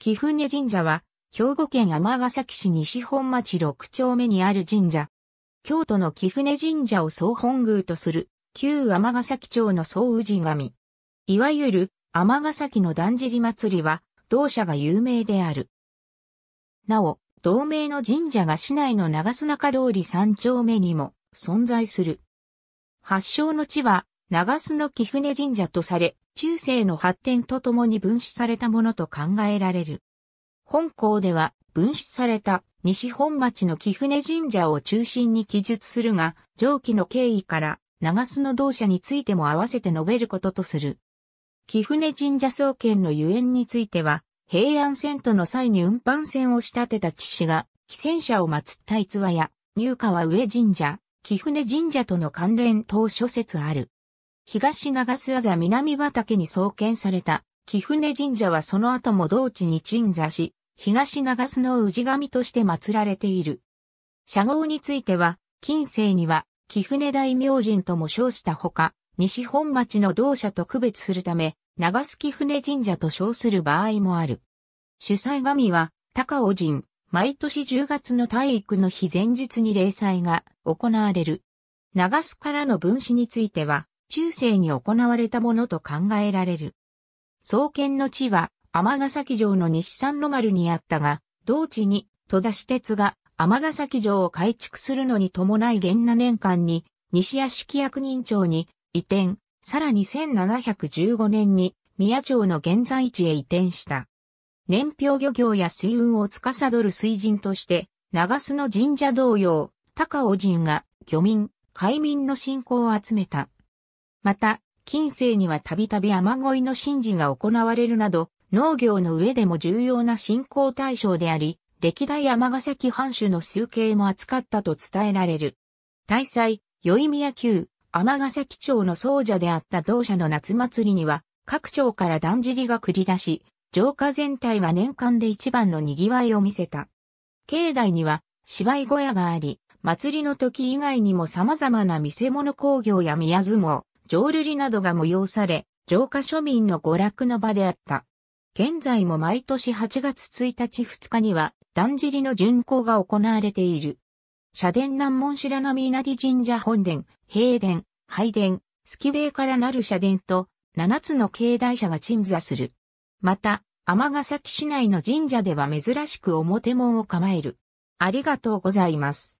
貴船神社は、兵庫県尼崎市西本町6丁目にある神社。京都の貴船神社を総本宮とする、旧尼崎町の総氏神。いわゆる、尼崎のだんじり祭りは、同社が有名である。なお、同名の神社が市内の長須中通り3丁目にも存在する。発祥の地は、長須の貴船神社とされ、中世の発展とともに分子されたものと考えられる。本校では分子された西本町の貴船神社を中心に記述するが、上記の経緯から長須の同社についても合わせて述べることとする。貴船神社創建のゆえんについては、平安遷都の際に運搬船を仕立てた騎士が、被船者を祀った逸話や、入川上神社、貴船神社との関連等諸説ある。東長洲あざ南畑に創建された、貴船神社はその後も同地に鎮座し、東長洲の氏神として祀られている。社号については、近世には、貴船大明神とも称したほか、西本町の同社と区別するため、長洲貴船神社と称する場合もある。主催神は、高尾神、毎年10月の体育の日前日に例祭が行われる。長洲からの分子については、中世に行われたものと考えられる。創建の地は、ヶ崎城の西三路丸にあったが、同地に戸田市鉄がヶ崎城を改築するのに伴い元那年間に西屋敷役人町に移転、さらに1715年に宮町の現在地へ移転した。年表漁業や水運を司る水人として、長洲の神社同様、高尾人が漁民、海民の信仰を集めた。また、近世にはたびたび雨乞いの神事が行われるなど、農業の上でも重要な信仰対象であり、歴代尼崎藩主の数形も扱ったと伝えられる。大祭、宵宮宮、尼崎町の僧者であった同社の夏祭りには、各町からだんじりが繰り出し、城下全体が年間で一番の賑わいを見せた。境内には芝居小屋があり、祭りの時以外にも様々な見せ物工業や宮相撲、浄瑠璃などが催され、浄化庶民の娯楽の場であった。現在も毎年8月1日2日には、だんじりの巡行が行われている。社殿南門白波稲荷神社本殿、平殿、拝殿、月塀からなる社殿と、7つの境内社が鎮座する。また、尼崎市内の神社では珍しく表門を構える。ありがとうございます。